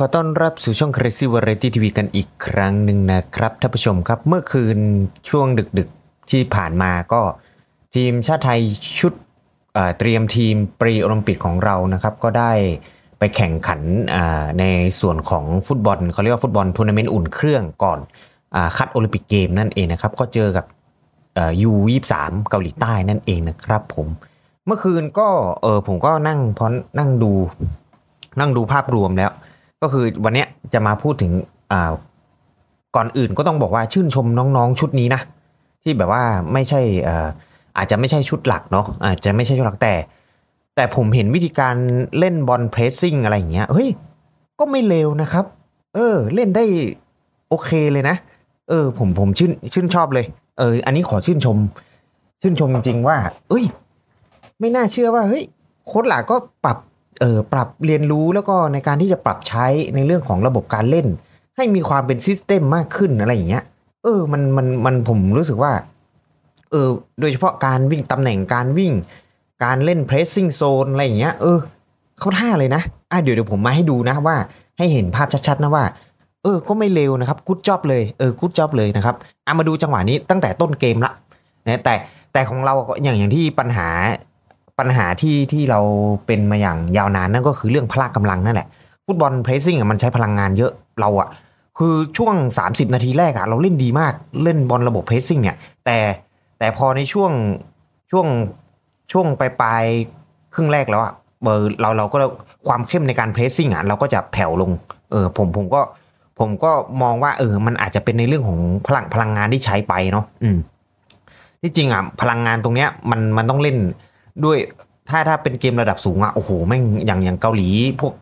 ขอต้อนรับสู่ช่อง Crazy Variety TV กันอีกครั้งหนึ่งนะครับท่านผู้ชมครับเมื่อคืนช่วงดึก ๆที่ผ่านมาก็ ทีมชาติไทยชุดเตรียมทีมปรีโอลิมปิกของเรานะครับ ก็ได้ไปแข่งขันในส่วนของฟุตบอลเขาเรียกว่าฟุตบอลทัวร์นาเมนต์อุ่นเครื่องก่อนอคัดโอลิมปิกเกมนั่นเองนะครับ ก็เจอกับยูยี่สามเกาหลีใต้นั่นเองนะครับ ผมเมื่อคืนก็เออผมก็นั่งพอนั่งดูนั่งดูภาพรวมแล้วก็คือวันนี้จะมาพูดถึงก่อนอื่นก็ต้องบอกว่าชื่นชมน้องๆชุดนี้นะ ที่แบบว่าไม่ใช่อาจจะไม่ใช่ชุดหลักเนาะอาจจะไม่ใช่ชุดหลักแต่ แต่ผมเห็นวิธีการเล่นบอลเพรสซิ่งอะไรอย่างเงี้ยเฮ้ยก็ไม่เลวนะครับ เออ เล่นได้โอเคเลยนะ เออ ผมผมชื่นชื่นชอบเลยเอออันนี้ขอชื่นชม ชื่นชมจริง ๆ ว่า เอ้ย ไม่น่าเชื่อว่า เฮ้ยโค้ดหลักก็ปรับปรับเรียนรู้แล้วก็ในการที่จะปรับใช้ในเรื่องของระบบการเล่น ให้มีความเป็นซิสเต็มมากขึ้นอะไรอย่างเงี้ย เออมันมันมันผมรู้สึกว่าเออโดยเฉพาะการวิ่ง ตำแหน่งการวิ่งการเล่นเพรสซิ่งโซนอะไรอย่างเงี้ย เออเขาท่าเลยนะอ่ะเดี๋ยวเดี๋ยวผมมาให้ดูนะว่า ให้เห็นภาพชัดๆนะว่า เออ ก็ไม่เร็วนะครับกู๊ดจ็อบเลยเออกู๊ดจ็อบเลยนะครับเอามาดูจังหวะนี้ตั้งแต่ต้นเกมละนะแต่แต่ของเราก็อย่างอย่างที่ปัญหาปัญหาที่ที่เราเป็นมาอย่างยาวนานนั่นก็คือเรื่อง พละกำลังนั่นแหละฟุตบอลเพรสซิ่งมันใช้ พลังงานเยอะเราอะคือช่วง 30 นาทีแรกอะเราเล่นดีมากเล่นบอลระบบเพรสซิ่งเนี่ย แต่แต่พอในช่วงช่วงช่วงปลายปลายครึ่งแรกแล้วอะเบอร์เราเราก็ความเข้มในการเพรสซิ่งอะเราก็จะแผ่วลงเออผมผมก็ผมก็มองว่าเออ มันอาจจะเป็นในเรื่องของพลังพลังงานที่ใช้ไปเนาะอืมที่จริงอ่ะพลังงานตรงเนี้ยมันมันต้องเล่นด้วยถ้าถ้าเป็นเกมระดับสูงอะโอ้โหแม่งอย่างอย่างเกาหลี พวก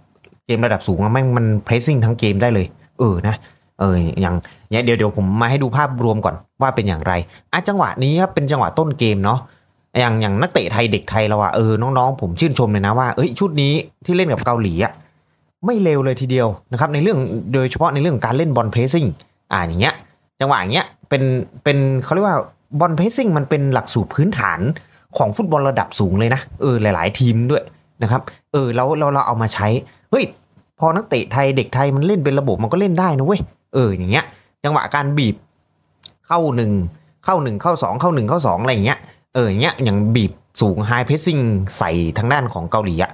เกมระดับสูงอะแม่งมันเพรสซิ่งทั้งเกมได้เลย เออนะ เอออย่างเนี้ยเดี๋ยวเดี๋ยวผมมาให้ดูภาพรวมก่อนว่าเป็นอย่างไร อ่ะจังหวะนี้ครับ เป็นจังหวะต้นเกมเนาะอย่างอย่างนักเตะไทยเด็กไทยเราอะเออน้องๆ ผมชื่นชมเลยนะว่า เอ้ยชุดนี้ที่เล่นกับเกาหลีอะไม่เลวเลยทีเดียวนะครับในเรื่องโดยเฉพาะในเรื่องการเล่นบอลเพรสซิ่งอ่าอย่างเงี้ย จังหวะอย่างเงี้ยเป็นเป็นเขาเรียกว่าบอลเพรสซิ่งมันเป็นหลักสูตรพื้นฐานของฟุตบอลระดับสูงเลยนะเออหลาย ๆทีมด้วยนะครับเออแล้วเราเราเอามาใช้เฮ้ยพอนักเตะไทยเด็กไทยมันเล่นเป็นระบบมันก็เล่นได้นะเว้ยเอออย่างเงี้ยจังหวะการบีบเข้าหนึ่งเข้าหนึ่งเข้าสองเข้าหนึ่งเข้าสองอะไรอย่างเงี้ยเอออย่างเงี้ยอย่างบีบสูงไฮเพรสซิ่งใส่ทางด้านของเกาหลีอะ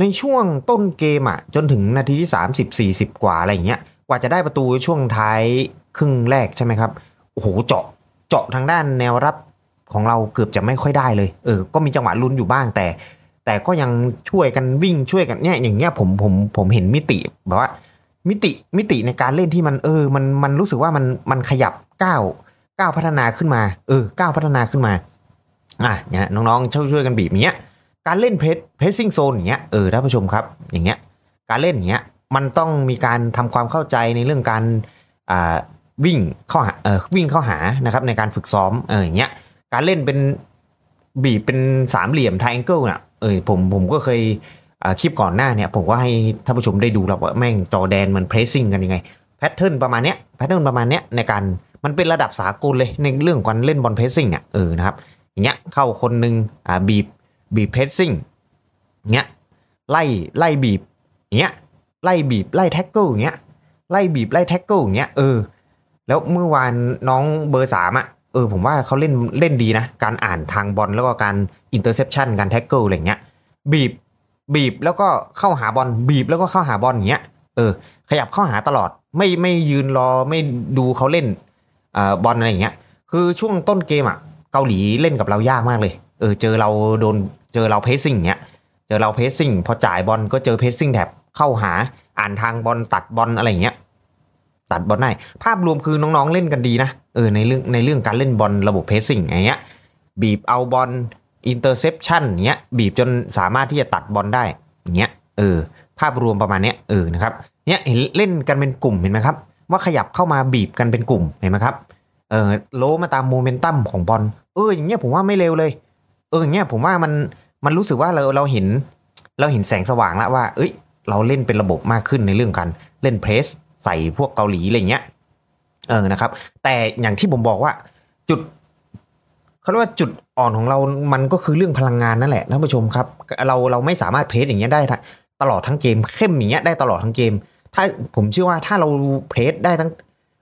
ในช่วงต้นเกมอะจนถึงนาทีที่30 4บกว่าอะไรอย่างเงี้ย กว่าจะได้ประตูช่วงท้ายครึ่งแรกใช่ไหมครับโอ้โหเจาะเจาะทางด้านแนวรับของเราเกือบจะไม่ค่อยได้เลย เออ ก็มีจังหวะลุ้นอยู่บ้างแต่ แต่ก็ยังช่วยกันวิ่งช่วยกันเนี่ย อย่างเงี้ยผมผมผมเห็นมิติแบบว่า มิติมิติในการเล่นที่มันเออ มันมันรู้สึกว่ามันมันขยับก้าว ก้าวพัฒนาขึ้นมา เออ ก้าวพัฒนาขึ้นมา อ่ะเนี่ยน้องๆช่วยช่วยกันบีบอย่างเงี้ยการเล่นเพรสเพรสซิ่งโซนอย่างเงี้ยเออท่านผู้ชมครับ อย่างเงี้ย การเล่นอย่างเงี้ย มันต้องมีการทำความเข้าใจในเรื่องการ อ่า วิ่งเข้าหาเออวิ่งเข้าหานะครับในการฝึกซ้อม เอออย่างเงี้ยการเล่นเป็นบีบเป็นสามเหลี่ยมไทแองเกิลน่ะเออผมผมก็เคยคลิปก่อนหน้าเนี่ยผมก็ให้ท่านผู้ชมได้ดูแล้วว่าแม่งจอแดนมันเพรสซิ่งกันยังไงแพทเทิร์นประมาณเนี้ยแพทเทิร์นประมาณเนี้ยในการมันเป็นระดับสากลเลยในเรื่องการเล่นบอลเพรสซิ่งอ่ะ เออนะครับอย่างเงี้ยเข้าคนหนึ่งอ่าบีบบีบเพรสซิ่งเงี้ยไล่ไล่บีบเงี้ยไล่บีบไล่แท็กเกิลเงี้ยไล่บีบไล่แท็กเกิลเงี้ยเออแล้วเมื่อวานน้องเบอร์สามอ่ะเออผมว่าเขาเล่นเล่นดีนะ การอ่านทางบอลแล้วก็การอินเตอร์เซปชันการแท็กเกิลอะไรเงี้ยบีบบีบแล้วก็เข้าหาบอลบีบแล้วก็เข้าหาบอลอย่างเงี้ยเออขยับเข้าหาตลอดไม่ไม่ยืนรอไม่ดูเขาเล่นอบอลอะไรอย่างเงี้ยคือช่วงต้นเกมอ่ะเกาหลีเล่นกับเรายากมากเลยเออเจอเราโดนเจอเราเพสซิ่งเงี้ยเจอเราเพสซิ่งพอจ่ายบอลก็เจอเพสซิ่งแถบเข้าหาอ่านทางบอลตัดบอลอะไรอย่างเงี้ยตัดบอลได้ ภาพรวมคือน้องๆเล่นกันดีนะเออในเรื่องในเรื่องการเล่นบอลระบบเพสซิ่งอย่างเงี้ยบีบเอาบอลอินเตอร์เซปชันเงี้ยบีบจนสามารถที่จะตัดบอลได้เงี้ยเออภาพรวมประมาณเนี้ยเออนะครับเนี้ยเห็นเล่นกันเป็นกลุ่มเห็นไหมครับ ว่าขยับเข้ามาบีบกันเป็นกลุ่มเห็นไหมครับเออโลมาตามโมเมนตัมของบอลเอออย่างเงี้ยผมว่าไม่เร็วเลย เอออย่างเงี้ยผมว่ามันมันรู้สึกว่าเราเราเห็น เราเห็นแสงสว่างแล้วว่า เอ้ยเราเล่นเป็นระบบมากขึ้นในเรื่องการเล่นเพรสใส่พวกเกาหลีอะไรเงี้ยเออนะครับแต่อย่างที่ผมบอกว่าจุดเขาเรียกว่าจุดอ่อนของเรามันก็คือเรื่องพลังงานนั่นแหละท่านผู้ชมครับเราเราไม่สามารถเพสอย่างเงี้ยได้ตลอดทั้งเกม เข้มอย่างเงี้ยได้ตลอดทั้งเกม ถ้าผมเชื่อว่าถ้าเราเพสได้ทั้ง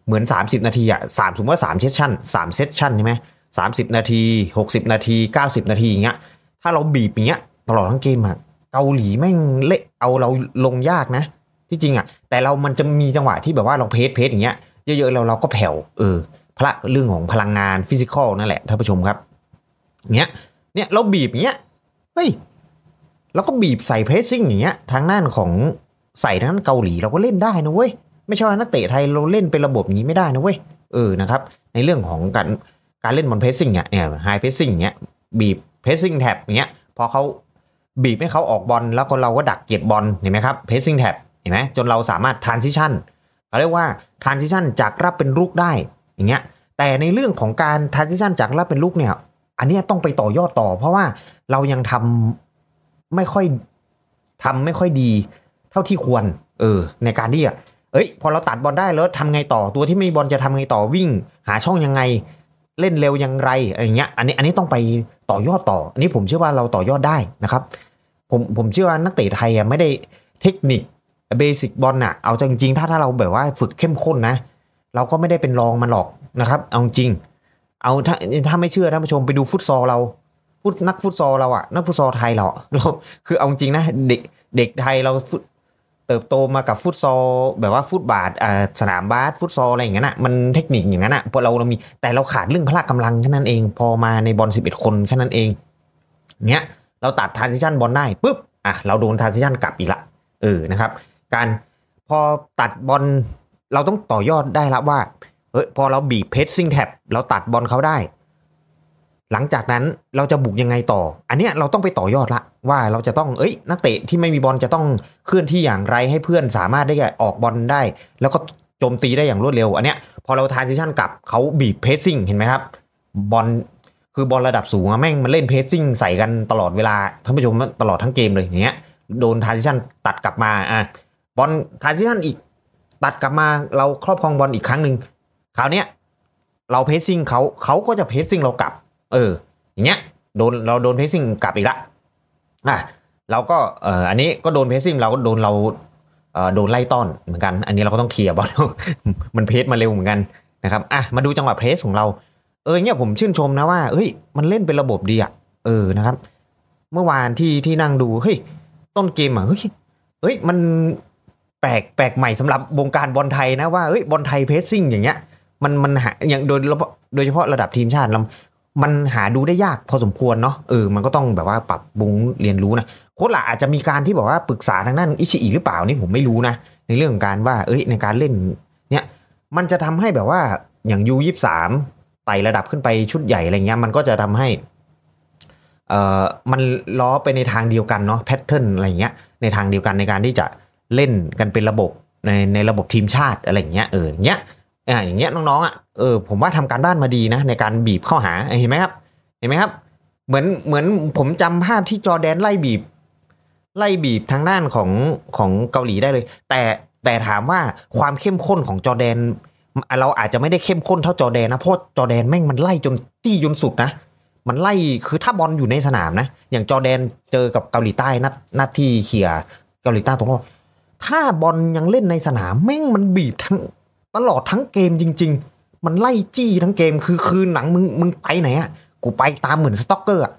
เหมือน 30 นาทีอะสามสมมติว่าสามเซสชั่นสามเซสชั่นใช่ไหมสามสิบนาที 60 นาที 90 นาทีอย่างเงี้ยถ้าเราบีบอย่างเงี้ยตลอดทั้งเกมอะเกาหลีแม่งเละเอาเราลงยากนะ ที่จริงอะแต่เรามันจะมีจังหวะที่แบบว่าเราเพสเพสอย่างเงี้ยเยอะๆเราเราก็แผ่วเออพระเรื่องของพลังงานฟิสิกอลนั่นแหละท่านผู้ชมครับเนี้ยเนี่ยเราบีบอย่างเงี้ยเฮ้ยเราก็บีบใส่เพรสซิ่งอย่างเงี้ยทางด้านของใส่ทางด้านเกาหลีเราก็เล่นได้นะเว้ยไม่ใช่ว่านักเตะไทยเราเล่นเป็นระบบนี้ไม่ได้นะเว้ยเออนะครับในเรื่องของการการเล่นบอลเพรสซิ่งเนี่ยเนี่ยไฮเพรสซิ่งเนี้ยบีบเพรสซิ่งแท็บเงี้ยพอเขาบีบให้เขาออกบอลแล้วก็เราก็ดักเก็บบอลเห็นไหมครับเพรสซิ่งแท็บเห็นไหมจนเราสามารถทรานซิชันเขาเรียกว่า transition จาก รับเป็นลูกได้อย่างเงี้ยแต่ในเรื่องของการ transition จาก รับเป็นลูกเนี่ย อันนี้ต้องไปต่อยอดต่อ เพราะว่าเรายังทำไม่ค่อยทำไม่ค่อยดีเท่าที่ควร เออ ในการที่อ่ะเอ้ย พอเราตัดบอลได้แล้วทำไงต่อตัวที่ไม่บอลจะทำไงต่อวิ่ง หาช่องยังไงเล่นเร็วยังไรอะไรเงี้ย อันนี้อันนี้ต้องไปต่อยอดต่ออันนี้ผมเชื่อว่าเราต่อยอดได้นะครับผมผมเชื่อว่านักเตะไทยอ่ะไม่ได้เทคนิคเบสิกบอลน่ะ เอาจริงๆถ้าถ้าเราแบบว่าฝึกเข้มข้นนะ เราก็ไม่ได้เป็นรองมันหรอกนะครับ เอาจริง เอาถ้าถ้าไม่เชื่อท่านผู้ชมไปดูฟุตซอลเราฟุตนักฟุตซอลเราอะนักฟุตซอลไทยเราเราคือเอาจริงนะเด็กเด็กไทยเราเติบโตมากับฟุตซอลแบบว่าฟุตบาทสนามบาสฟุตซอลอะไรอย่างนั้นอะมันเทคนิคอย่างนั้นอะพอเราเรามีแต่เราขาดเรื่องพละกำลังแค่นั้นเอง พอมาในบอล11 คนแค่นั้นเอง เนี้ยเราตัดทานซิชันบอลได้ปุ๊บอ่ะเราโดนทานซิชันกลับอีกละเออนะครับกันพอตัดบอลเราต้องต่อยอดได้ละว่าเฮ้ยพอเราบีบเพชซิ่งแท็บเราตัดบอลเขาได้ หลังจากนั้นเราจะบุกยังไงต่อ อันเนี้ยเราต้องไปต่อยอดละว่าเราจะต้องเอ้ย นักเตะที่ไม่มีบอลจะต้องเคลื่อนที่อย่างไรให้เพื่อนสามารถได้ออกบอลได้ แล้วก็โจมตีได้อย่างรวดเร็วอันเนี้ย พอเราทานซิชันกลับเขาบีบเพชซิ่งเห็นไหมครับ บอลคือบอลระดับสูงอะแม่งมันเล่นเพจซิ่งใส่กันตลอดเวลาท่านผู้ชมตลอดทั้งเกมเลยอย่างเงี้ยโดนทานซิชันตัดกลับมาอ่ะบอลทานซิชันอีกตัดกลับมาเราครอบครองบอลอีกครั้งหนึ่งคราวเนี้ย เราเพสซิ่งเขาเขาก็จะเพสซิ่งเรากลับ เอออย่างเงี้ยโดนเราโดนเพสซิ่งกลับอีกละอ่ะเราก็เอออันนี้ก็โดนเพสซิ่งเราก็โดนเราเออโดนไล่ต้อนเหมือนกัน อันนี้เราก็ต้องเคลียร์บอลมันเพสมาเร็วเหมือนกันนะครับอ่ะมาดูจังหวะเพสของเราเออเนี่ยผมชื่นชมนะว่าเฮ้ย มันเล่นเป็นระบบดีอ่ะ เออนะครับ เมื่อวานที่ที่นั่งดูเฮ้ยต้นเกมอ่ะเฮ้ยเฮ้ยมันแปลกแปลกใหม่สำหรับวงการบอลไทยนะว่าเอ้ยบอลไทยเพสซิ่งอย่างเงี้ยมันมันหาอย่างโดยโดยเฉพาะระดับทีมชาติมันหาดูได้ยากพอสมควรเนาะเออมันก็ต้องแบบว่าปรับบุงเรียนรู้นะโค้ชหละอาจจะมีการที่บอกว่าปรึกษาทางด้านอิชิอิหรือเปล่านี่ผมไม่รู้นะ ในเรื่องของการว่าเอ้ยในการเล่นเนี่ยมันจะทำให้แบบว่าอย่างยูยี่สามไต่ระดับขึ้นไปชุดใหญ่อะไรเงี้ยมันก็จะทำให้เอ่อมันล้อไปในทางเดียวกันเนาะแพทเทิร์นอะไรเงี้ยในทางเดียวกันในการที่จะเล่นกันเป็นระบบ ในในระบบทีมชาติอะไรอย่างเงี้ยเอออย่างเงี้ยอ่าอย่างเงี้ยน้องๆอ่ะเออผมว่าทำการบ้านมาดีนะในการบีบเข้าหาเห็นไหมครับ เห็นไหมครับเหมือนเหมือนผมจำภาพที่จอแดนไล่บีบ ไล่บีบทางด้านของของเกาหลีได้เลย แต่แต่ถามว่าความเข้มข้นของจอแดน เราอาจจะไม่ได้เข้มข้นเท่าจอแดนนะเพราะจอแดนแม่งมันไล่ จนตี้จนสุดนะมันไล่คือถ้าบอลอยู่ในสนามนะ อย่างจอแดนเจอกับเกาหลีใต้นัดนัดที่เขี่ยเกาหลีใต้ตรงนั้นถ้าบอลยังเล่นในสนามแม่งมันบีบทั้งตลอดทั้งเกมจริง ๆ มันไล่จี้ทั้งเกมคือคืนหนังมึงมึงไปไหนอะกูไปตามเหมือนสต็อกเกอร์อะ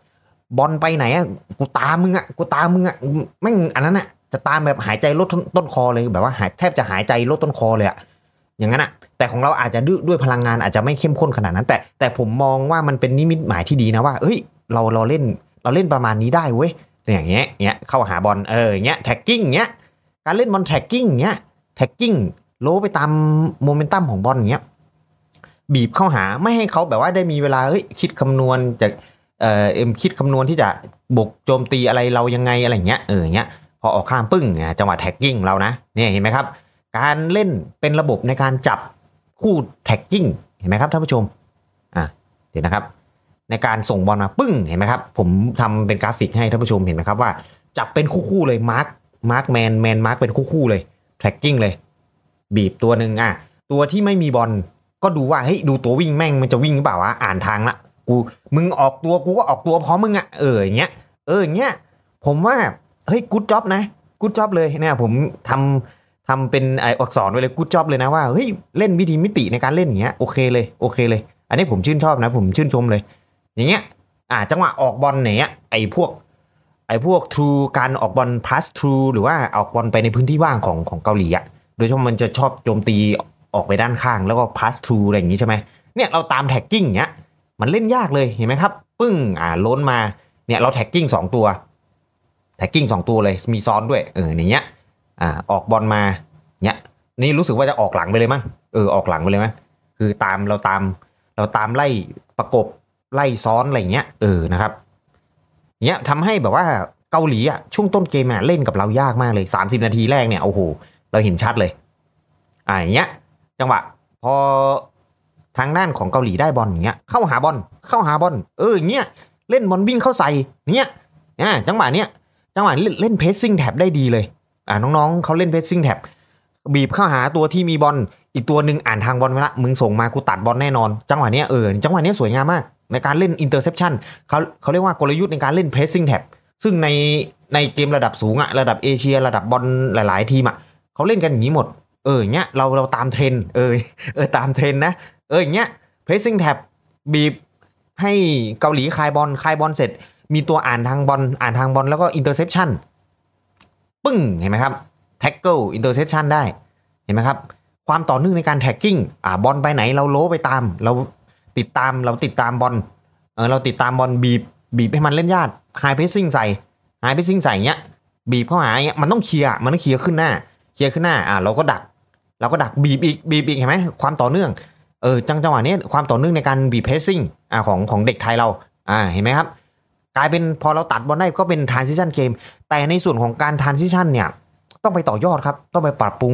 บอลไปไหนอะกูตามมึงอะกูตามมึงอะแม่งอันนั้นอะจะตามแบบหายใจลดต้นคอเลยแบบว่า หายแทบจะหายใจลดต้นคอเลยอะอย่างนั้นอะแต่ของเราอาจจะด้วยพลังงานอาจจะไม่เข้มข้นขนาดนั้น แต่แต่ผมมองว่ามันเป็นนิมิตหมายที่ดีนะว่าเฮ้ยเราเราเล่นเราเล่นประมาณนี้ได้เว้ยอย่างเงี้ยเงี้ยเข้าหาบอลเอออย่างเงี้ยแท็กกิ้งเงี้ยการเล่นบอลแท็กกิ้งเงี้ยแท็กกิ้งโลไปตามโมเมนตัมของบอลเงี้ยบีบเข้าหาไม่ให้เขาแบบว่าได้มีเวลาเฮ้ยคิดคำนวณจะเอ่อเอ็มคิดคำนวณที่จะบกโจมตีอะไรเรายังไงอะไรเงี้ยเออเงี้ยพอออกข้ามปึ้งจังหวะแท็กกิ้งเรานะเนี่ยเห็นไหมครับ การเล่นเป็นระบบในการจับคู่แท็กกิ้งเห็นไหมครับท่านผู้ชมอ่ะเดี๋ยวนะครับ ในการส่งบอลมาปึ้งเห็นไหมครับผมทำเป็นกราฟิกให้ท่านผู้ชมเห็นไหมครับว่า จับเป็นคู่ๆเลยมาร์กมาร์กแมน แมน มาร์กเป็นคู่ๆเลยแทร็กกิ้งเลย บีบตัวหนึ่งอ่ะตัวที่ไม่มีบอลก็ดูว่าเฮ้ยดูตัววิ่งแม่งมันจะวิ่งหรือเปล่าวะอ่านทางละกู มึงออกตัวกูก็ออกตัวพร้อมมึงอ่ะเอออย่างเงี้ยเอออย่างเงี้ย ผมว่าเฮ้ยกูจ็อบนะกูจ็อบเลยเนี่ยผมทำทำเป็นไออักษรไว้เลยกูจ็อบเลยนะว่าเฮ้ยเล่นวิธีมิติในการเล่นอย่างเงี้ยโอเคเลยโอเคเลย อันนี้ผมชื่นชอบนะ ผมชื่นชมเลย อย่างเงี้ย อ่าจังหวะออกบอลเนี่ยไอพวกอ้พวกทรูการออกบอลพลัสทรูหรือว่าออกบอลไปในพื้นที่ว่างของของเกาหลีอะ โดยเฉพาะมันจะชอบโจมตีออกไปด้านข้าง แล้วก็พลัสทรูอะไรอย่างนี้ใช่ไหมเนี่ยเราตามแท็กกิ้งเนี้ยมันเล่นยากเลยเห็นไหมครับปึ้งอ่าล้นมาเนี่ยเราแท็กกิ้งสองตัวแท็กกิ้งสองตัวเลยมีซ้อนด้วย เอออย่างเงี้ย อ่าออกบอลมาเนี้ยนี่รู้สึกว่าจะออกหลังไปเลยมั้งเออออกหลังไปเลยมั้งคือตามเราตามเราตามไล่ประกบไล่ซ้อนอะไรเงี้ยเออนะครับเนี้ยทำให้แบบว่าเกาหลีอ่ะช่วงต้นเกมเล่นกับเรายากมากเลย 30 นาทีแรกเนี่ยโอ้โห เราเห็นชัดเลยอ่าอย่างเงี้ยจังหวะ พอทางด้านของเกาหลีได้บอลอย่างเงี้ยเข้าหาบอลเข้าหาบอลเออเนี้ยเล่นบอลวิ่งเข้าใส่เนี้ยอ่าจังหวะเนี้ยจังหวะเล่นเพสซิ่งแท็บได้ดีเลยอ่าน้องๆเขาเล่นเพสซิ่งแท็บบีบเข้าหาตัวที่มีบอลอีกตัวหนึ่งอ่านทางบอลไปละมึงส่งมากูตัดบอลแน่นอนจังหวะเนี้ยเออจังหวะเนี้ยสวยงามมากในการเล่นอินเตอร์เซพชันเขาเขาเรียกว่ากลยุทธ์ในการเล่นพรสซิ่งแท็บซึ่งในในเกมระดับสูงอะระดับเอเชียระดับบอลหลาย ๆทีมอะเขาเล่นกันอย่างนี้หมดเออเงี้ยเราเราตามเทรนเออเออตามเทรนนะเอออย่างเงี้ยเพรสซิ่งแท็บีบให้เกาหลีคายบอลคายบอลเสร็จมีตัวอ่านทางบอลอ่านทางบอลแล้วก็อินเตอร์เซพชันปึ้งเห็นไหมครับแท็กเกิลอินเตอร์เซพชันได้เห็นไหมครับความต่อเนื่องในการแท็กกิ้งอ่าบอลไปไหนเราโล้ไปตามเราติดตามเราติดตามบอลเออเราติดตามบอลบีบ บีบให้มันเล่นยากไฮเพสซิ่งใส่ไฮเพสซิ่งใส่เงี้ยบีบเข้าหาเงี้ยมันต้องเคลียร์มันต้องเคลียร์ขึ้นหน้า เคลียร์ขึ้นหน้าอ่าเราก็ดักเราก็ดัก บีบอีกบีบอีกเห็นไหมความต่อเนื่องเออจังจังหวะนี้ความต่อเนื่องในการบีบเพสซิ่งอ่าของของเด็กไทยเราอ่าเห็นไหมครับ กลายเป็นพอเราตัดบอลได้ก็เป็นทรานซิชันเกม แต่ในส่วนของการทรานซิชันเนี่ยต้องไปต่อยอดครับต้องไปปรับปรุง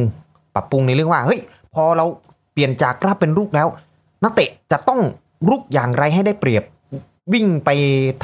ปรับปรุงในเรื่องว่าเฮ้ยพอเราเปลี่ยนจากกราฟเป็นลูกแล้วนักเตะจะต้องลุกอย่างไรให้ได้เปรียบวิ่งไป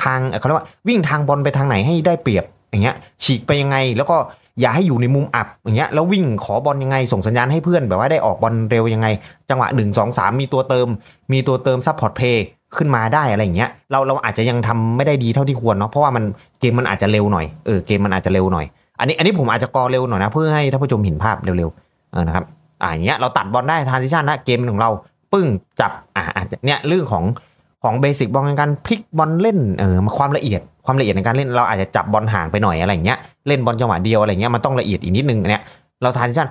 ทางเขาเรียกว่าวิ่งทางบอลไปทางไหนให้ได้เปรียบอย่างเงี้ยฉีกไปยังไง แล้วก็อย่าให้อยู่ในมุมอับอย่างเงี้ยแล้ววิ่งขอบอลยังไง ส่งสัญญาณให้เพื่อน แบบว่าได้ออกบอลเร็วยังไง จังหวะหนึ่งสองสามมีตัวเติม มีตัวเติมซับพอร์ตเพย์ขึ้นมาได้อะไรอย่างเงี้ยเราเราอาจจะยังทำไม่ได้ดีเท่าที่ควรเนาะเพราะว่ามันเกมมันอาจจะเร็วหน่อยเออเกม มันอาจจะเร็วหน่อยอันนี้อันนี้ผมอาจจะกอเร็วหน่อยนะเพื่อให้ท่านผู้ชมเห็นภาพเร็วๆเออนะครับอ่าอย่างเงี้ยเราตัดบอลได้ทานซิชันนะเกมของเราปึ้งจับอ่าเนี่ย เรื่องของของเบสิกบอลการพลิกบอลเล่นเออความละเอียดความละเอียดในการเล่น เราอาจจะจับบอลห่างไปหน่อยอะไรเงี้ยเล่นบอลจังหวะเดียวอะไรเงี้ยมันต้องละเอียดอีกนิดนึงเนี่ยเราทานชั่น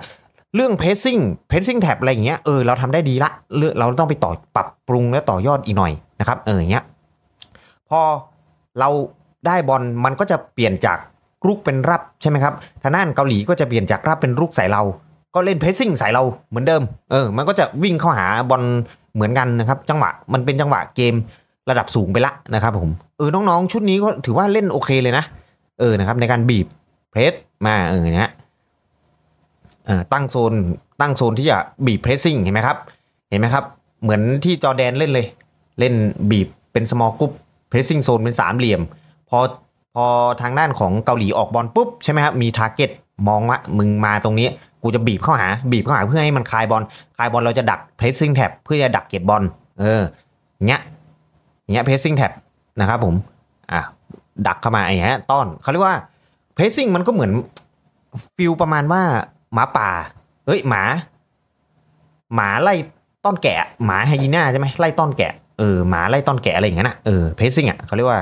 เรื่องเพสซิ่งเพสซิ่งแท็บอะไรเงี้ยเออเราทำได้ดีละเราต้องไปต่อปรับปรุงและต่อยอดอีกหน่อยนะครับเออเงี้ยพอเราได้บอลมันก็จะเปลี่ยนจากลูกเป็นรับใช่ไหมครับทางด้านเกาหลีก็จะเปลี่ยนจากรับเป็นลูกใส่เราก็เล่นเพรสซิ่งใส่เราเหมือนเดิม เออ มันก็จะวิ่งเข้าหาบอลเหมือนกันนะครับ จังหวะมันเป็นจังหวะเกมระดับสูงไปละนะครับผมเออน้องๆ ชุดนี้ก็ถือว่าเล่นโอเคเลยนะ เออนะครับในการบีบเพรสมาเออนะฮะตั้งโซนตั้งโซนที่จะบีบเพรสซิ่งเห็นไหมครับเห็นไหมครับ เหมือนที่จอแดนเล่นเลย เล่นบีบเป็นสมอลกรุ๊ปเพรสซิ่งโซนเป็นสามเหลี่ยมพอพอทางด้านของเกาหลีออกบอลปุ๊บใช่ไหมครับมีทาร์เก็ตมองว่ามึงมาตรงนี้กูจะบีบเข้าหา บีบเข้าหาเพื่อให้มันคลายบอลคลายบอลเราจะดักเพรสซิ่งแท็บเพื่อจะดักเก็บบอลเออเนี้ยเนี้ยเพรสซิ่งแท็บนะครับผมอ่ะดักเข้ามาไอ้ฮะต้อนเขาเรียกว่าเพรสซิ่งมันก็เหมือนฟิลประมาณว่าหมาป่าเอ้ย หมา หมาไล่ต้อนแกะ หมาไฮยีน่าใช่ไหมไล่ต้อนแกะเออหมาไล่ต้อนแกะอะไรอย่างเงี้ยนะเออเพรสซิ่งอ่ะเขาเรียกว่า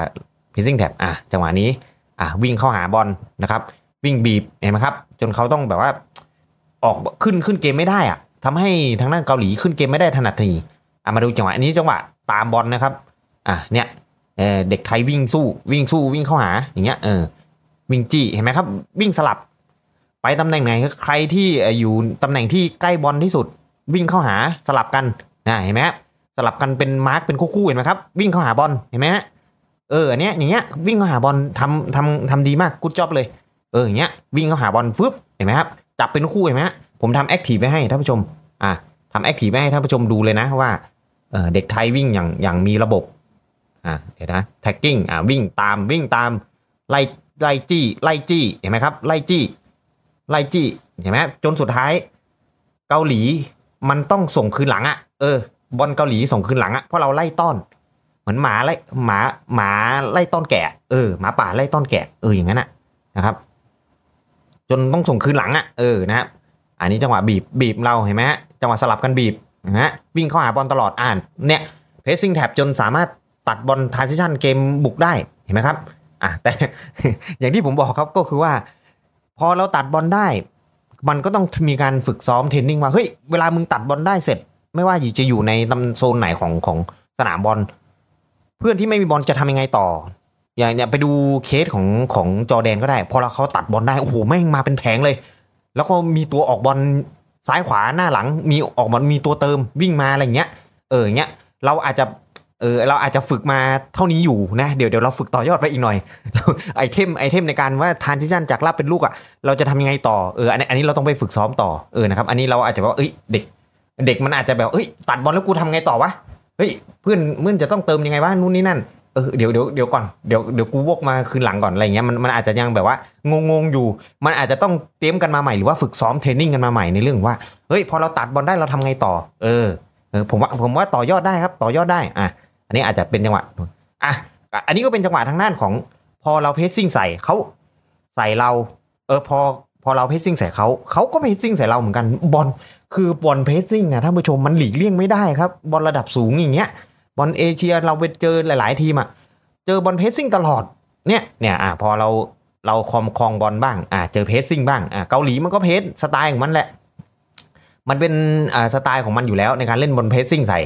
เพรสซิ่งแท็บอ่ะจังหวะนี้อ่ะวิ่งเข้าหาบอลนะครับวิ่งบีบเห็นไหมครับจนเขาต้องแบบว่าออกขึ้นขึ้นเกมไม่ได้อะทำให้ทางด้านเกาหลีขึ้นเกมไม่ได้ถนัดทีอามาดูจังหวะอันนี้จังหวะ ตามบอลนะครับอ่ะเนี่ยเด็กไทยวิ่งสู้วิ่งสู้วิ่งเข้าหาอย่างเงี้ยเออวิ่งจี้ เห็นไหมครับ วิ่งสลับไปตำแหน่งไหนใครที่อยู่ตำแหน่งที่ใกล้บอลที่สุด วิ่งเข้าหาสลับกันนะเห็นไหมสลับกันเป็นมาร์กเป็นคู่ๆเห็นไหมครับวิ่งเข้าหาบอลเห็นไหมฮะเอออันเนี้ยอย่างเงี้ยวิ่งเข้าหาบอลทำทำทำดีมากกูดจ็อบเลยเอออย่างเงี้ยวิ่งเข้าหาบอลฟึบเห็นไหมครับจับเป็นคู่เห็นไหมผมทำแอคทีฟไว้ให้ท่านผู้ชมอ่ะทำแอคทีฟไว้ให้ท่านผู้ชมดูเลยนะว่าเเด็กไทยวิ่งอย่างอย่างมีระบบอ่ะเห็นนะแท็กกิ้งอ่ะวิ่งตามวิ่งตามไล่ไล่จี้ไล่จี้เห็นไหมครับไล่จี้ไล่จี้เห็นไหมจนสุดท้ายเกาหลีมันต้องส่งคืนหลังอะ่ะ เออบอลเกาหลีส่งคืนหลังอะ่ะเพราะเราไล่ต้อนเหมือนหมาไล่หมาหมาไล่ต้อนแกะเออหมาป่าไล่ต้อนแกะเอออย่างนั้นอ่ะนะครับจนต้องส่งคืนหลังอะ่ะเออนะครับอันนี้จังหวะบีบบีบเราเห็นไหมฮะจังหวะสลับกันบีบนะฮะวิ่งเข้าหาบอลตลอดอ่าน เนี่ยเพสซิ่งแท็บจนสามารถตัดบอลทรานซิชันเกมบุกได้เห็นไหมครับอ่ะแต่อย่างที่ผมบอกครับก็คือว่า พอเราตัดบอลได้มันก็ต้องมีการฝึกซ้อมเทรนนิ่งว่าเฮ้ยเวลามึงตัดบอลได้เสร็จ ไม่ว่าจะอยู่ในตำโซนไหนของของสนามบอลเพื่อนที่ไม่มีบอลจะทำยังไงต่ออย่างอย่างไปดูเคสของของจอแดนก็ได้ พอเราเขาตัดบอลได้ โอ้โหแม่งมาเป็นแผงเลย แล้วก็มีตัวออกบอลซ้ายขวาหน้าหลัง มีออกบอลมีตัวเติมวิ่งมาอะไรเงี้ย เออเงี้ยเราอาจจะเออเราอาจจะฝึกมาเท่านี้อยู่นะ เดี๋ยวเดี๋ยวเราฝึกต่อยอดไปอีกหน่อยไอเทมไอเทมในการว่าทานซิชันจากลาบเป็นลูกอ่ะ เราจะทำยังไงต่อเอออันนี้อันนี้เราต้องไปฝึกซ้อมต่อเออนะครับ อันนี้เราอาจจะว่าเอ้ยเด็ก เด็กมันอาจจะแบบเอ้ยตัดบอลแล้วกูทำไงต่อวะเฮ้ยเพื่อนเพื่อนจะต้องเติมยังไงวะนู่นนี่นั่นเออเดี๋ยวเดี๋ยวเดี๋ยวก่อนเดี๋ยวเดี๋ยวกูวกมาคืนหลังก่อนอะไรเงี้ยมันมันอาจจะยังแบบว่างงงอยู่มันอาจจะต้องเตรียมกันมาใหม่หรือว่าฝึกซ้อมเทรนนิ่งกันมาใหม่ในเรื่องว่าเฮ้ยพอเราตัดบอลได้เราทำไงต่อเออเออผมว่าผมว่าต่อยอดได้ครับต่อยอดได้อ่ะอันนี้อาจจะเป็นจังหวะอ่ะอันนี้ก็เป็นจังหวะทางด้านของพอเราเพสซิ่งใส่เขาใส่เราเออพอพอเราเพสซิ่งใส่เขาเขาก็เพสซิ่งใส่เราเหมือนกันบอลคือบอลเพสซิ่งอะท่านผู้ชมมันหลีกเลี่ยงไม่ได้ครับ บอลระดับสูงอย่างเงี้ยบอลเอเชียเราไปเจอหลายๆทีมอะเจอบอลเพสซิ่งตลอด เนี่ย เนี่ย อ่ะพอเรา เราคอมคองบอลบ้าง อ่ะเจอเพสซิ่งบ้าง อ่ะเกาหลีมันก็เพสสไตล์ของมันแหละ มันเป็น อ่า สไตล์ของมันอยู่แล้วในการเล่นบอลเพสซิ่งใส่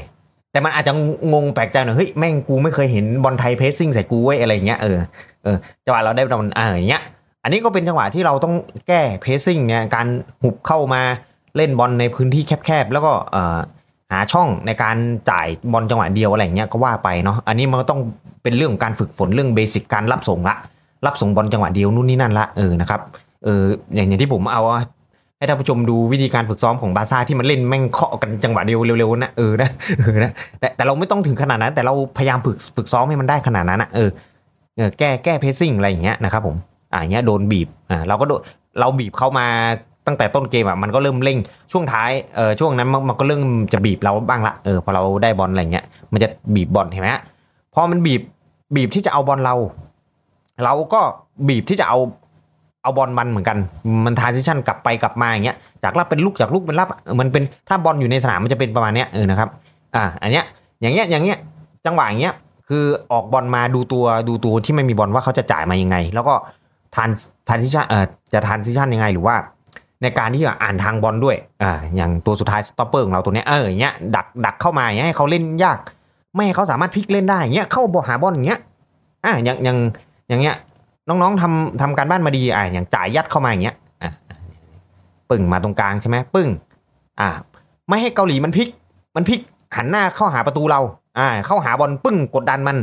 แต่มันอาจจะงงแปลกใจหน่อย เฮ้ย แม่งกูไม่เคยเห็นบอลไทยเพสซิ่งใส่กูเว้ยอะไรเงี้ย เออ เออ จังหวะเราได้บอลอ่าอย่างเงี้ย อันนี้ก็เป็นจังหวะที่เราต้องแก้เพสซิ่งเนี่ยการหุบเข้ามาเล่นบอลในพื้นที่แคบ ๆ แล้วก็เอ่อหาช่องในการจ่ายบอลจังหวะเดียวอะไรเงี้ยก็ว่าไปเนาะ อันนี้มันก็ต้องเป็นเรื่องการฝึกฝนเรื่องเบสิกการรับส่งละ รับส่งบอลจังหวะเดียวนู่นนี่นั่นละเออนะครับ เอออย่างอย่างที่ผมเอาให้ท่านผู้ชมดูวิธีการฝึกซ้อมของบาซ่าที่มันเล่นแม่งเคาะกันจังหวะเดียวเร็วๆนะเออนะเออนะแต่แต่เราไม่ต้องถึงขนาดนั้น แต่เราพยายามฝึกฝึกซ้อมให้มันได้ขนาดนั้นนะเออแก้แก้เพสซิ่งอะไรอย่างเงี้ยนะครับผมอ่าเงี้ยโดนบีบอ่าเราก็โดนเราบีบเข้ามาตั้งแต่ต้นเกมอ่ะมันก็เริ่มเร่ง ช่วงท้ายเออช่วงนั้นมันก็เริ่มจะบีบเราบ้างละ เออพอเราได้บอลอะไรเงี้ย มันจะบีบบอลเห็นไหมฮะ พอมันบีบบีบที่จะเอาบอลเรา เราก็บีบที่จะเอาเอาบอลมันเหมือนกัน มันทานซิชันกลับไปกลับมาอย่างเงี้ย จากรับเป็นลูกจากลูกเป็นรับ มันเป็นถ้าบอลอยู่ในสนามมันจะเป็นประมาณเนี้ยเออนะครับ อ่าอันเนี้ย อย่างเงี้ยอย่างเงี้ยจังหวะอย่างเงี้ยคือออกบอลมาดูตัวดูตัวที่ไม่มีบอลว่าเขาจะจ่ายมายังไง แล้วก็ทานทานซิชันเอ่อจะทานซิชันยังไงหรือว่าในการที่จะอ่านทางบอลด้วย อ่า อย่างตัวสุดท้ายสต็อปเปอร์ของเราตัวนี้เออ อย่างเงี้ยดักดักเข้ามาอย่างเงี้ยให้เขาเล่นยาก ไม่ให้เขาสามารถพลิกเล่นได้อย่างเงี้ยเข้าบอหาบอลอย่างเงี้ย อ่า อย่างอย่างอย่างเงี้ยน้องๆทำทำการบ้านมาดีอ่าอย่างจ่ายยัดเข้ามาอย่างเงี้ย อ่าปึ่งมาตรงกลางใช่ไหมปึ่งอ่า ไม่ให้เกาหลีมันพลิก มันพลิกหันหน้าเข้าหาประตูเรา อ่า เข้าหาบอลปึ้งกดดันมัน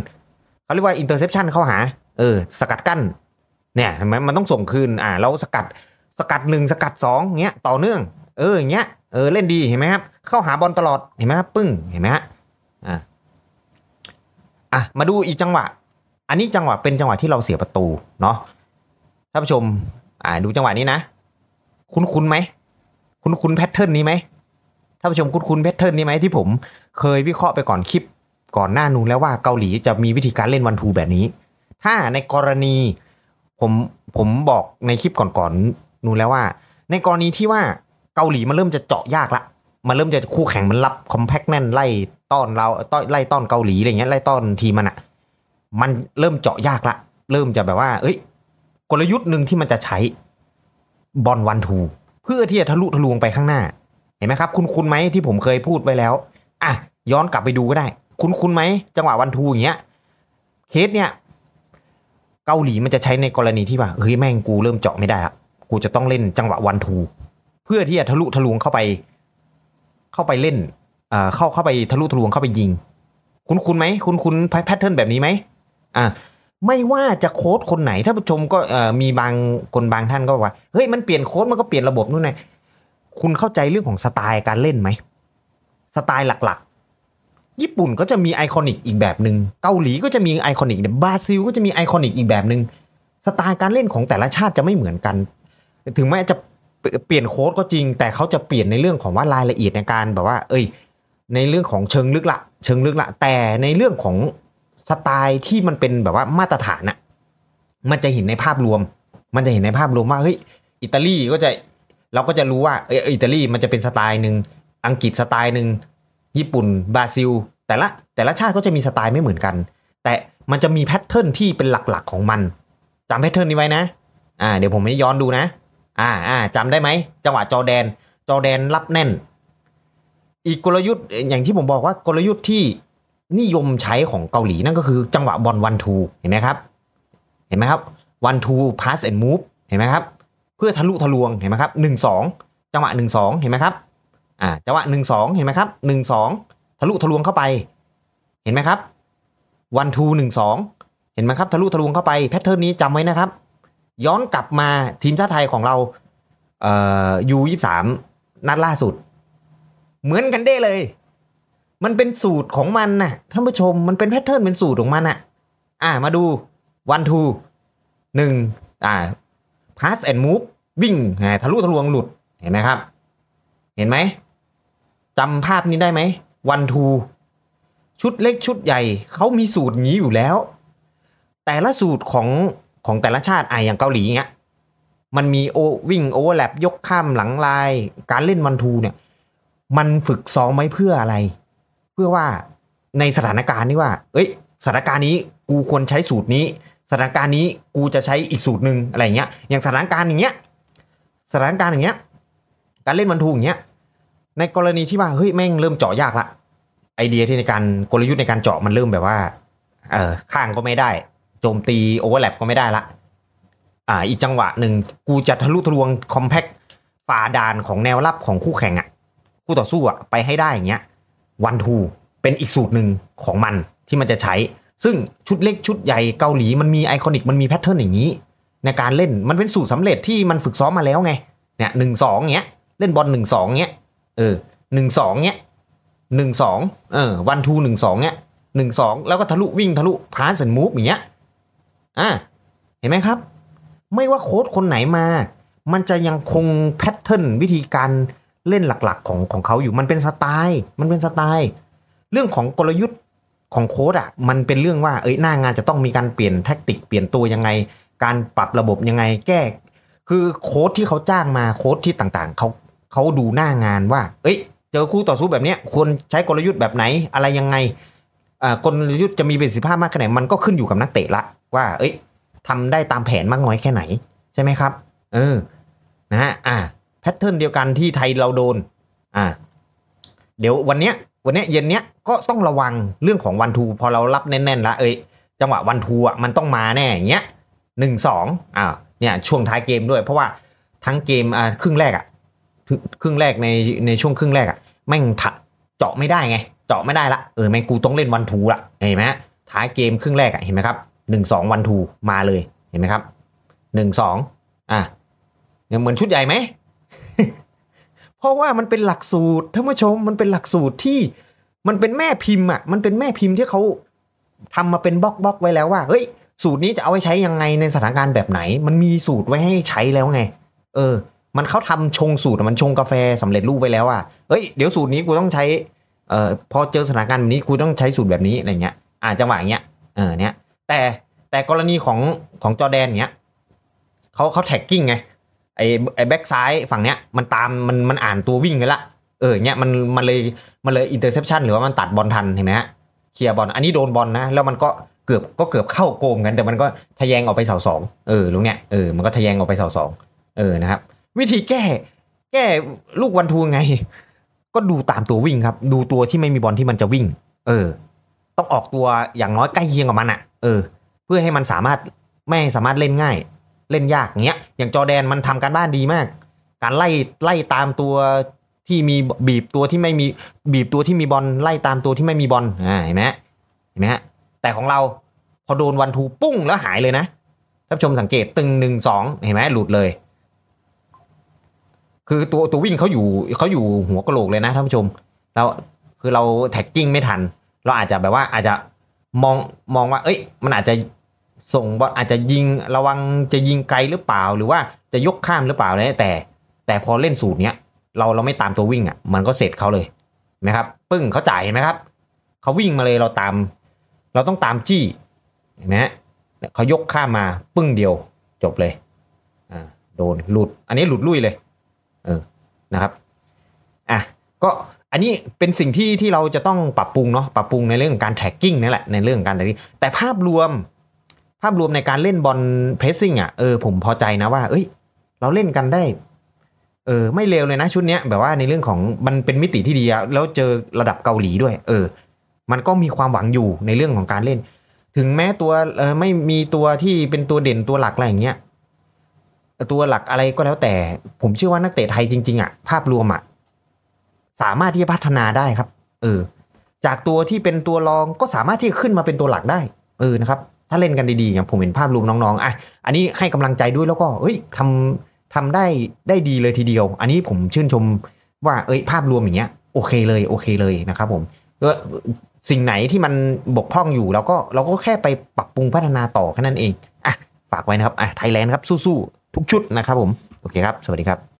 เขาเรียกว่าอินเตอร์เซปชันเข้าหา เออ สกัดกั้น เนี่ยมันต้องส่งคืน อ่าเราสกัดสกัดหนึ่ง สกัดสองเงี้ย ต่อเนื่องเอออย่างเงี้ยเออเล่นดีเห็นไหมครับเข้าหาบอลตลอดเห็นไหมครับปึ้งเห็นไหมฮะอ่ะอ่ะ มาดูอีกจังหวะ อันนี้จังหวะเป็นจังหวะที่เราเสียประตูเนาะท่านผู้ชม อ่าดูจังหวะนี้นะ คุ้นคุ้นไหมคุ้นคุ้นแพทเทิร์นนี้ไหมท่านผู้ชมคุ้นคุ้นแพทเทิร์นนี้ไหมที่ผมเคยวิเคราะห์ไปก่อนคลิป ก่อนหน้านู้นแล้วว่าเกาหลีจะมีวิธีการเล่นวันทูแบบนี้ ถ้าในกรณีผมผมบอกในคลิปก่อนๆนูแล้วว่าในกรณีที่ว่าเกาหลีมันเริ่มจะเจาะยากละ มันเริ่มจะคู่แข่งมันรับคอมแพกแน่นไล่ต้อนเราต้อนไล่ต้อนเกาหลีอะไรเงี้ยไล่ต้อนทีมันอะมันเริ่มเจาะยากละ เริ่มจะแบบว่า เอ้ย กลยุทธ์หนึ่งที่มันจะใช้บอลวันทูเพื่อที่จะทะลุทะลวงไปข้างหน้าเห็นไหมครับ คุณคุณไหมที่ผมเคยพูดไว้แล้วอ่ะย้อนกลับไปดูก็ได้ คุณคุณไหมจังหวะวันทูอย่างเงี้ยเคสเนี่ยเกาหลีมันจะใช้ในกรณีที่ว่าเฮ้ยแม่งกูเริ่มเจาะไม่ได้ละกูจะต้องเล่นจังหวะวันทูเพื่อที่จะทะลุทะลวงเข้าไป เข้าไปเล่นอ่าเข้าเข้าไปทะลุทะลวงเข้าไปยิง คุณคุณไหมคุณคุณแพทเทิร์นแบบนี้ไหมอ่าไม่ว่าจะโค้ดคนไหนถ้าผู้ชมก็มีบางคนบางท่านก็บอกว่าเฮ้ยมันเปลี่ยนโค้ดมันก็เปลี่ยนระบบนู่นไงคุณเข้าใจเรื่องของสไตล์การเล่นไหมสไตล์หลักๆ ญี่ปุ่นก็จะมีไอคอนิกอีกแบบหนึง่งเกาหลีก็จะมีไอคอนิกเนี่ยบราซิลก็จะมีไอคอนิกอีกแบบหนึง่งสไตล์การเล่นของแต่ละชาติจะไม่เหมือนกันถึงแม้จะเปลี่ยนโค้ดก็จริง แต่เขาจะเปลี่ยนในเรื่องของว่ารายละเอียดในการแบบว่า เอ้ย ในเรื่องของเชิงลึกละเชิงลึกละแต่ในเรื่องของสไตล์ที่มันเป็นแบบว่ามาตรฐานอะมันจะเห็นในภาพรวม มันจะเห็นในภาพรวมว่า เฮ้ยอิตาลีก็จะเราก็จะรู้ว่าเอออิตาลีมันจะเป็นสไตล์หนึ่งอังกฤษสไตล์หนึ่งญี่ปุ่นบราซิลแต่ละแต่ละชาติก็จะมีสไตล์ไม่เหมือนกัน แต่มันจะมีแพทเทิร์นที่เป็นหลักๆของมันจำแพทเทิร์นนี้ไว้นะอ่าเดี๋ยวผมจะย้อนดูนะอ่าอ่าจำได้ไหมจังหวะจอแดน จอแดนรับแน่น อีกกลยุทธ์อย่างที่ผมบอกว่ากลยุทธ์ที่นิยมใช้ของเกาหลีนั่นก็คือจังหวะบอลวันทูเห็นไหมครับเห็นไหมครับวันทูพาสแอนด์มูฟเห็นไหมครับเพื่อทะลุทะลวงเห็นไหมครับหนึ่งสองจังหวะหนึ่งสองเห็นไหมครับอ่าจังหวะหนึ่งสองเห็นไหมครับหนึ่งสองทะลุทะลวงเข้าไป เห็นไหมครับวันทูหนึ่งสองเห็นไหมครับทะลุทะลวงเข้าไปแพทเทิร์นนี้จำไว้นะครับย้อนกลับมาทีมชาติไทยของเราเอ่อยูยี่สามนัดล่าสุด เหมือนกันได้เลย มันเป็นสูตรของมันน่ะท่านผู้ชมมันเป็นแพทเทิร์นเป็นสูตรของมันน่ะอ่ามาดูวันทูหนึ่งอ่าพาสแอนด์มูฟวิ่งทะลุทะลวงหลุดเห็นไหมครับ เห็นไหมจำภาพนี้ได้ไหมวันทูชุดเล็กชุดใหญ่ เขามีสูตรนี้อยู่แล้ว แต่ละสูตรของของแต่ละชาติไออย่างเกาหลีเงี้ยมันมีโอวิ่งโอเวอร์แลปยกข้ามหลังลาย การเล่นวันทูเนี่ยมันฝึกซ้อมไว้เพื่ออะไร เพื่อว่าในสถานการณ์นี้ว่า เอ้ย สถานการณ์นี้กูควรใช้สูตรนี้ สถานการณ์นี้กูจะใช้อีกสูตรหนึ่งอะไรเงี้ยอย่างสถานการณ์อย่างเงี้ยสถานการณ์อย่างเงี้ยการเล่นวันทูอย่างเงี้ยในกรณีที่ว่าเฮ้ยแม่งเริ่มเจาะยากละไอเดียที่ในการกลยุทธ์ในการเจาะมันเริ่มแบบว่าเออข้างก็ไม่ได้จมตีโอเวอร์แลปก็ไม่ได้ละ อ่า อีกจังหวะหนึ่งกูจะทะลุทะลวงคอมแพกฝ่าด่านของแนวรับของคู่แข่งอะ่ะ คู่ต่อสู้อะ่ะไปให้ได้อย่างเงี้ยวันทูเป็นอีกสูตรหนึ่งของมันที่มันจะใช้ ซึ่งชุดเล็กชุดใหญ่เกาหลี มันมีไอคอนิกมันมีแพทเทิร์นอย่างนี้ ในการเล่นมันเป็นสูตรสำเร็จที่มันฝึกซ้อมมาแล้วไง เนี่ยหนึ่งสองเงี้ยเล่นบอลหนึ่งสองเงี้ยเออหนึ่งสองเงี้ยหนึ่งสองเออวันทูหนึ่งสองเงี้ยหนึ่งสองแล้วก็ทะลุวิ่งทะลุพาสเซนมูฟอย่างเงี้ยอ่ะเห็นไหมครับ ไม่ว่าโค้ดคนไหนมา มันจะยังคงแพทเทิร์นวิธีการเล่นหลักๆของของเขาอยู่มันเป็นสไตล์ มันเป็นสไตล์เรื่องของกลยุทธ์ของโค้ดอ่ะมันเป็นเรื่องว่าเอ้ยหน้างานจะต้องมีการเปลี่ยนแท็กติกเปลี่ยนตัวยังไง การปรับระบบยังไงแก้คือโค้ดที่เขาจ้างมาโค้ดที่ต่างๆเขาเขาดูหน้างานว่าเอ้ยเจอคู่ต่อสู้แบบเนี้ยควรใช้กลยุทธ์แบบไหนอะไรยังไงอ่ากลยุทธ์จะมีประสิทธิภาพมากแค่ไหนมันก็ขึ้นอยู่กับนักเตะละว่า เอ้ยทำได้ตามแผนมากน้อยแค่ไหน ใช่ไหมครับ เออ นะฮะ อ่าแพทเทิร์นเดียวกันที่ไทยเราโดน อ่าเดี๋ยววันเนี้ย วันเนี้ย เย็นเนี้ย ก็ต้องระวังเรื่องของวันทูพอเรารับแน่นๆแล้วเอ้ย จังหวะวันทูอ่ะ มันต้องมาแน่เงี้ยหนึ่งสองอ่าเนี่ย ช่วงท้ายเกมด้วย เพราะว่าทั้งเกม อ่าครึ่งแรกอ่ะ ครึ่งแรกในในช่วงครึ่งแรกอ่ะแม่งถะเจาะไม่ได้ไง เจาะไม่ได้ละ เออ แม่งกูต้องเล่นวันทูละ เห็นไหมท้ายเกมครึ่งแรกอ่ะเห็นไหมครับ1 2 1 2มาเลยเห็นไหมครับ1 2อ่ะเหมือนชุดใหญ่ไหม เพราะว่ามันเป็นหลักสูตรท่านผู้ชมมันเป็นหลักสูตรที่มันเป็นแม่พิมพ์อ่ะมันเป็นแม่พิมพ์ที่เขาทำมาเป็นบล็อกบล็อกไว้แล้วว่าเฮ้ยสูตรนี้จะเอาไว้ใช้ยังไงในสถานการณ์แบบไหน มันมีสูตรไว้ให้ใช้แล้วไง เออมันเขาทำชงสูตรมันชงกาแฟสำเร็จรูปไว้แล้วอ่ะเอ้ย เดี๋ยวสูตรนี้กูต้องใช้ เอ่อพอเจอสถานการณ์แบบนี้กูต้องใช้สูตรแบบนี้อะไรเงี้ยอ่าจังหวะเงี้ยเออเนี้ยแต่แต่กรณีของของจอแดนเนี้ยเขาเขาแท็กกิ้งไงไอ้ไอ้แบ็กซ้ายฝั่งเนี้ยมันตามมันมันอ่านตัววิ่งกันละเออเนี้ยมันมันเลยมันเลยอินเตอร์เซพชันหรือว่ามันตัดบอลทันเห็นไหมฮะเคลียร์บอลอันนี้โดนบอลนะแล้วมันก็เกือบก็เกือบเข้าโกงกันแต่มันก็ทะแยงออกไปเสาสองเออลูกเนี้ยเออมันก็ทะแยงออกไปเสาสองเออนะครับวิธีแก้ แก้ลูกวันทูไง ก็ดูตามตัววิ่งครับ ดูตัวที่ไม่มีบอลที่มันจะวิ่ง เออ ต้องออกตัวอย่างน้อยใกล้เคียงกับมันอะเออเพื่อให้มันสามารถไม่สามารถเล่นง่าย เล่นยากเงี้ย อย่างจอแดนมันทำการบ้านดีมาก การไล่ไล่ตามตัวที่มีบีบตัวที่ไม่มีบีบตัวที่มีบอลไล่ตามตัวที่ไม่มีบอลอ่าเห็นไหมเห็นไหมฮะแต่ของเราพอโดนวันทูปุ้งแล้วหายเลยนะท่านชมสังเกตตึงหนึ่งสองเห็นไหมหลุดเลย คือตัวตัววิ่งเขาอยู่เขาอยู่หัวกระโหลกเลยนะท่านผู้ชมเราคือเราแท็กกิ้งไม่ทัน เราอาจจะแบบว่าอาจจะมองมองว่า เอ้ย มันอาจจะส่งบอลอาจจะยิงระวังจะยิงไกลหรือเปล่าหรือว่าจะยกข้ามหรือเปล่าเนี่ยแต่ แต่พอเล่นสูตรเนี้ยเราเราไม่ตามตัววิ่งอ่ะ มันก็เสร็จเขาเลย นะครับ ปึ้งเขาจ่ายเห็นไหมครับเขาวิ่งมาเลยเราตาม เราต้องตามจี้เห็นไหมฮะเขายกข้ามมาปึ้งเดียวจบเลยอ่าโดนหลุด อันนี้หลุดลุยเลยเออนะครับอ่ะก็อันนี้เป็นสิ่งที่ที่เราจะต้องปรับปรุงเนาะปรับปรุงในเรื่องของการแท็กกิ้งนี่แหละในเรื่องของการแต่ภาพรวม ภาพรวมในการเล่นบอลเพรสซิ่งอ่ะเออผมพอใจนะว่า เอ้ยเราเล่นกันได้เออไม่เลวเลยนะชุดเนี้ยแบบว่าในเรื่องของมันเป็นมิติที่ดี แล้วเจอระดับเกาหลีด้วย เออ มันก็มีความหวังอยู่ในเรื่องของการเล่น ถึงแม้ตัวเออไม่มีตัวที่เป็นตัวเด่นตัวหลักอะไรอย่างเงี้ยตัวหลักอะไรก็แล้วแต่ ผมเชื่อว่านักเตะไทยจริงๆอ่ะภาพรวมอ่ะสามารถที่จะพัฒนาได้ครับ เออ จากตัวที่เป็นตัวรองก็สามารถที่ขึ้นมาเป็นตัวหลักได้ เออนะครับ ถ้าเล่นกันดีๆอย่างผมเห็นภาพรวมน้องๆ อ่ะ อันนี้ให้กำลังใจด้วยแล้วก็เอ้ยทำทำได้ได้ดีเลยทีเดียว อันนี้ผมชื่นชมว่าเอ้ยภาพรวมอย่างเงี้ยโอเคเลยโอเคเลยนะครับ ผมก็สิ่งไหนที่มันบกพร่องอยู่เราก็เราก็แค่ไปปรับปรุงพัฒนาต่อแค่นั้นเอง อ่ะฝากไว้นะครับ อ่ะไทยแลนด์ครับสู้ๆทุกชุดนะครับ ผม โอเคครับ สวัสดีครับ